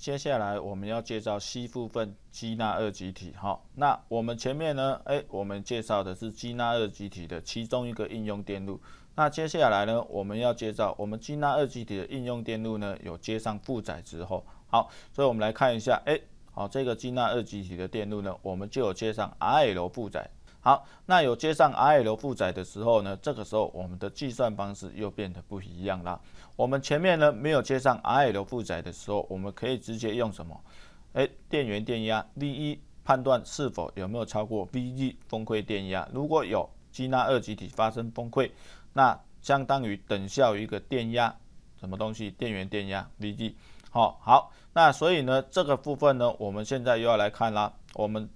接下来我们要介绍吸附分基纳二极体，好，那我们前面呢，哎，我们介绍的是基纳二极体的其中一个应用电路，那接下来呢，我们要介绍我们基纳二极体的应用电路呢，有接上负载之后，好，所以我们来看一下，哎，好，这个基纳二极体的电路呢，我们就有接上 i L 负载。好，那有接上 R L 负载的时候呢？这个时候我们的计算方式又变得不一样啦。我们前面呢没有接上 R L 负载的时候，我们可以直接用什么？哎，电源电压。V 一，判断是否有没有超过 V 一崩溃电压。如果有，基纳二极体发生崩溃，那相当于等效一个电压，什么东西？电源电压 V 一。好，好，那所以呢，这个部分呢，我们现在又要来看啦。我们。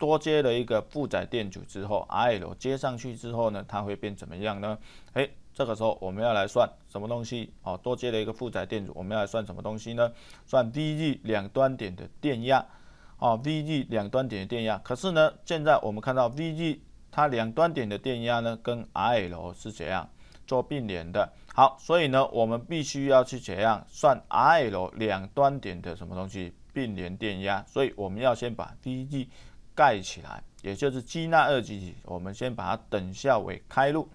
多接了一个负载电阻之后 i L 接上去之后呢，它会变怎么样呢？哎，这个时候我们要来算什么东西哦？多接了一个负载电阻，我们要来算什么东西呢？算 V G 两端点的电压，哦，V G 两端点的电压。可是呢，现在我们看到 V G 它两端点的电压呢，跟 i L 是怎样做并联的。好，所以呢，我们必须要去怎样算 i L 两端点的什么东西？并联电压。所以我们要先把 V G 盖起来，也就是基纳二极体，我们先把它等效为开路，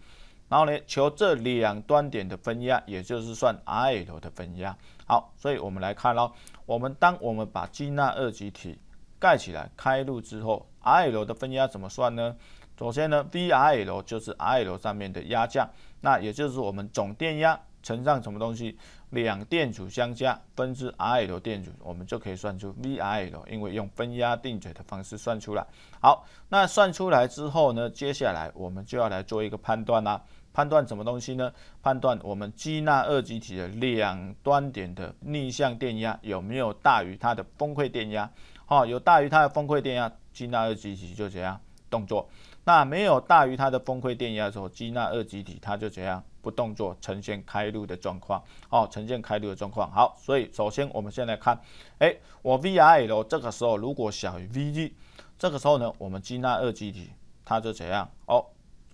然后呢，求这两端点的分压，也就是算 R L 的分压。好，所以我们来看喽，我们当我们把基纳二极体盖起来开路之后，R L 的分压怎么算呢？首先呢，V R L 就是 R L 上面的压降，那也就是我们总电压。乘上什么东西，两电阻相加分之 R L 电阻，我们就可以算出 V R L，因为用分压定嘴的方式算出来。好，那算出来之后呢，接下来我们就要来做一个判断啦。判断什么东西呢？判断我们基纳二极体的两端点的逆向电压有没有大于它的崩溃电压。好，有大于它的崩溃电压，基纳二极体就这样动作。那没有大于它的崩溃电压的时候，基纳二极体它就怎样不动作，呈现开路的状况。哦，呈现开路的状况。好，所以首先我们先来看，哎，我 V I L 这个时候如果小于 V g 这个时候呢，我们基纳二极体它就怎样？哦，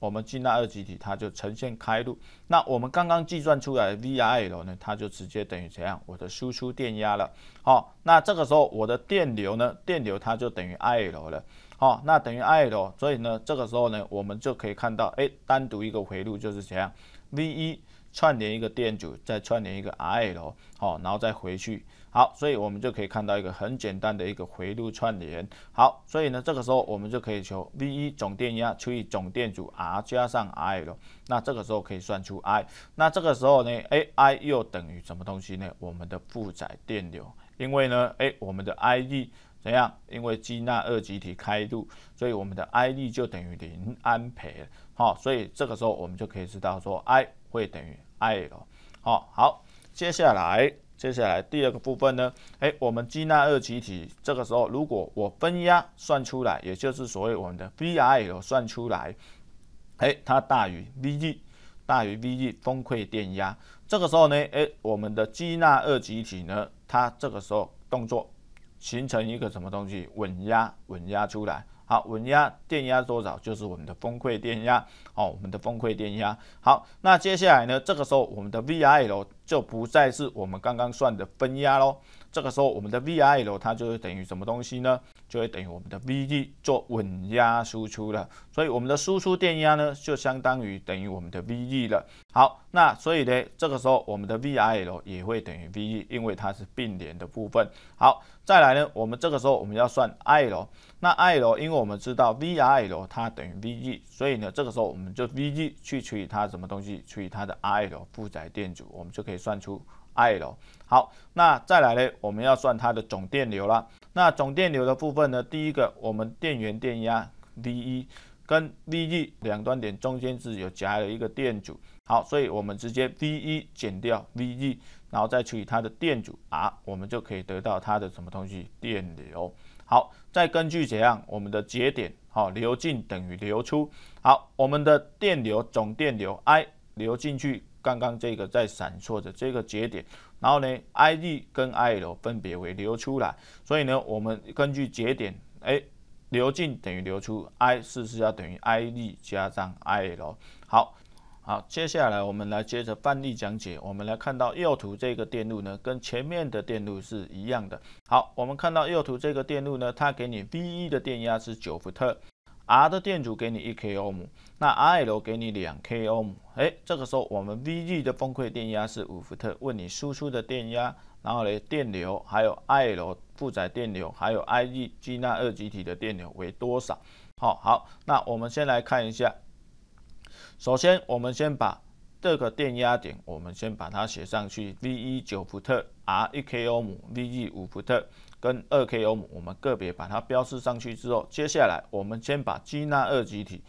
我们基纳二极体它就呈现开路。那我们刚刚计算出来 V I L 呢，它就直接等于怎样？我的输出电压了。好，那这个时候我的电流呢？电流它就等于 I L 了。好，那等于 I L，所以呢，这个时候呢，我们就可以看到，哎，单独一个回路就是怎样，V 一串联一个电阻，再串联一个 I L，好，然后再回去，好，所以我们就可以看到一个很简单的一个回路串联。好，所以呢，这个时候我们就可以求 V 一总电压除以总电阻 R 加上 I L，那这个时候可以算出 I，那这个时候呢，哎，I 又等于什么东西呢？我们的负载电流，因为呢，哎，我们的 I E。怎样？因为基纳二极体开度，所以我们的 I D 就等于零安培了。好，所以这个时候我们就可以知道说 I 会等于 i 了。好，好，接下来，接下来第二个部分呢？哎，我们基纳二极体这个时候，如果我分压算出来，也就是所谓我们的 VIo 算出来，哎，它大于 v D。大于 Ve，崩溃电压。这个时候呢，哎，我们的基纳二极体呢，它这个时候动作。形成一个什么东西稳压，稳压出来好，稳压电压多少就是我们的崩溃电压哦，我们的崩溃电压好，那接下来呢？这个时候我们的 VIL 就不再是我们刚刚算的分压喽，这个时候我们的 VIL 它就是等于什么东西呢？就会等于我们的 Vd 做稳压输出了，所以我们的输出电压呢，就相当于等于我们的 Vd 了。好，那所以呢，这个时候我们的 VIL 也会等于 Vd，因为它是并联的部分。好，再来呢，我们这个时候我们要算 IL，那 IL，因为我们知道 VIL 它等于 Vd，所以呢，这个时候我们就 Vd 去除以它什么东西，除以它的 I l 负载电阻，我们就可以算出 IL。好，那再来呢，我们要算它的总电流了。那总电流的部分呢？第一个，我们电源电压 V1 跟 Vg 两端点中间是有夹了一个电阻，好，所以我们直接 V1 减掉 Vg，然后再除以它的电阻 R，我们就可以得到它的什么东西电流。好，再根据怎样，我们的节点，好，流进等于流出。好，我们的电流总电流 I 流进去，刚刚这个在闪烁的这个节点。然后呢，I D 跟 I L 分别为流出来，所以呢，我们根据节点，哎，流进等于流出，I 不是要等于 I D 加上 I L。好，好，接下来我们来接着范例讲解。我们来看到右图这个电路呢，跟前面的电路是一样的。好，我们看到右图这个电路呢，它给你 V 一的电压是九伏特。R 的电阻给你一 k 欧姆，那 Rl 给你两 k 欧姆，哎，这个时候我们 VG 的崩溃电压是五伏特，问你输出的电压，然后呢电流，还有 i l 负载电流，还有 IG 基纳二极体的电流为多少？好好，那我们先来看一下，首先我们先把。这个电压点，我们先把它写上去，V 一九伏特，R 一 k 欧姆，V 一五伏特，跟二 k 欧姆，我们个别把它标示上去之后，接下来我们先把基纳二极体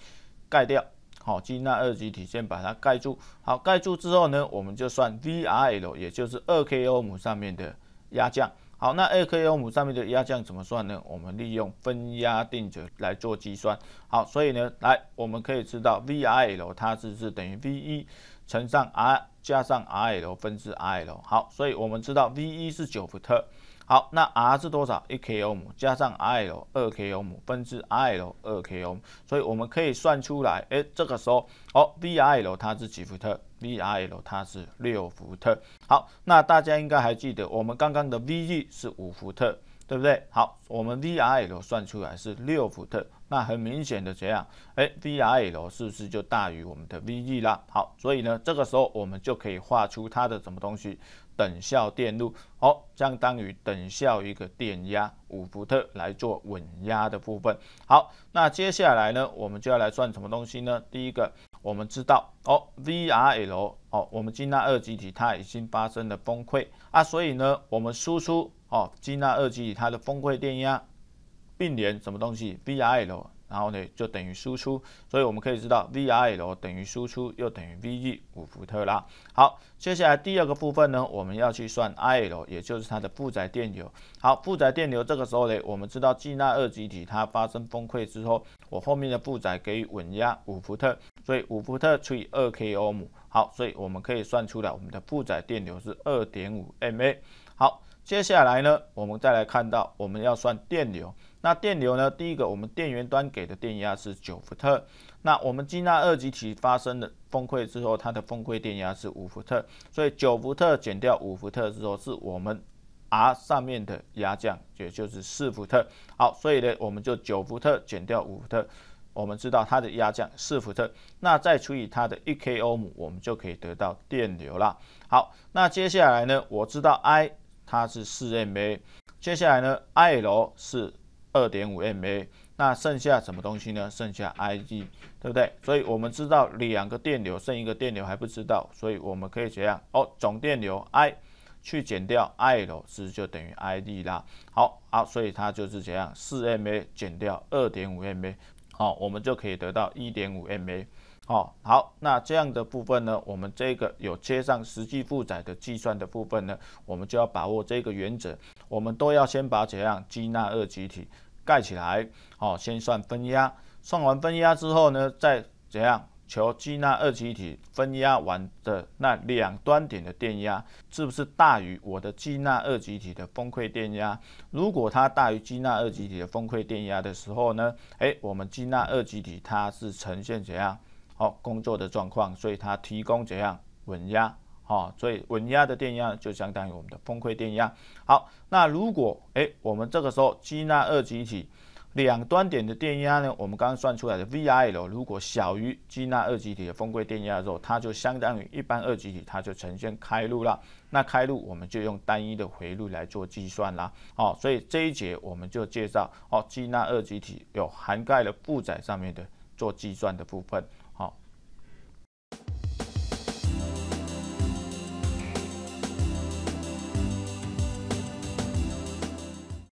盖掉，好，基纳二极体先把它盖住，好，盖住之后呢，我们就算 VRL，也就是二 k 欧姆上面的压降，好，那二 k 欧姆上面的压降怎么算呢？我们利用分压定则来做计算，好，所以呢，来我们可以知道 VRL 它是是等于 V 一。乘上 R 加上 R L 分之 R L，好，所以我们知道 V 一是九伏特，好，那 R 是多少？一 k 姆加上 R L 二 k 姆分之 R L 二 k 姆。所以我们可以算出来，哎，这个时候，哦 v R L 它是几伏特？V R L 它是六伏特，好，那大家应该还记得我们刚刚的 V E 是五伏特。对不对？好，我们 VIL 算出来是六伏特，那很明显的这样，哎，VIL 是不是就大于我们的 v e 了？好，所以呢，这个时候我们就可以画出它的什么东西等效电路，哦，相当于等效一个电压五伏特来做稳压的部分。好，那接下来呢，我们就要来算什么东西呢？第一个。我们知道哦，VRL 哦，我们金纳二极体它已经发生了崩溃啊，所以呢，我们输出哦，金纳二极体它的崩溃电压并联什么东西 VRL。然后呢，就等于输出，所以我们可以知道 VIL 等于输出，又等于 VE 五伏特啦。好，接下来第二个部分呢，我们要去算 IL，也就是它的负载电流。好，负载电流，这个时候呢，我们知道基纳二极体它发生崩溃之后，我后面的负载给予稳压五伏特，所以五伏特除以二 K 欧姆，好，所以我们可以算出来我们的负载电流是二点五 mA。好，接下来呢，我们再来看到我们要算电流。那电流呢？第一个，我们电源端给的电压是九伏特。那我们基纳二极体发生的崩溃之后，它的崩溃电压是五伏特，所以九伏特减掉五伏特之后，是我们 R 上面的压降，也就是四伏特。好，所以呢，我们就九伏特减掉五伏特，我们知道它的压降四伏特，那再除以它的一 k 欧姆，我们就可以得到电流了。好，那接下来呢，我知道 I 它是四 mA，接下来呢，I L 是。二点五 mA，那剩下什么东西呢？剩下 I d，对不对？所以我们知道两个电流，剩一个电流还不知道，所以我们可以怎样：哦，总电流 I 去减掉 I 是不是就等于 I d 啦？好啊，所以它就是怎样：四 mA 减掉二点五 mA，好，我们就可以得到一点五 mA。哦，好，那这样的部分呢，我们这个有接上实际负载的计算的部分呢，我们就要把握这个原则，我们都要先把怎样基纳二极体盖起来，哦，先算分压，算完分压之后呢，再怎样求基纳二极体分压完的那两端点的电压是不是大于我的基纳二极体的崩溃电压？如果它大于基纳二极体的崩溃电压的时候呢，哎，我们基纳二极体它是呈现怎样？好工作的状况，所以它提供怎样稳压？哈，所以稳压的电压就相当于我们的崩溃电压。好，那如果哎，我们这个时候基纳二极体两端点的电压呢？我们刚刚算出来的 VIL 如果小于基纳二极体的崩溃电压的时候，它就相当于一般二极体，它就呈现开路了。那开路我们就用单一的回路来做计算啦。哦，所以这一节我们就介绍哦，基纳二极体有涵盖了负载上面的做计算的部分。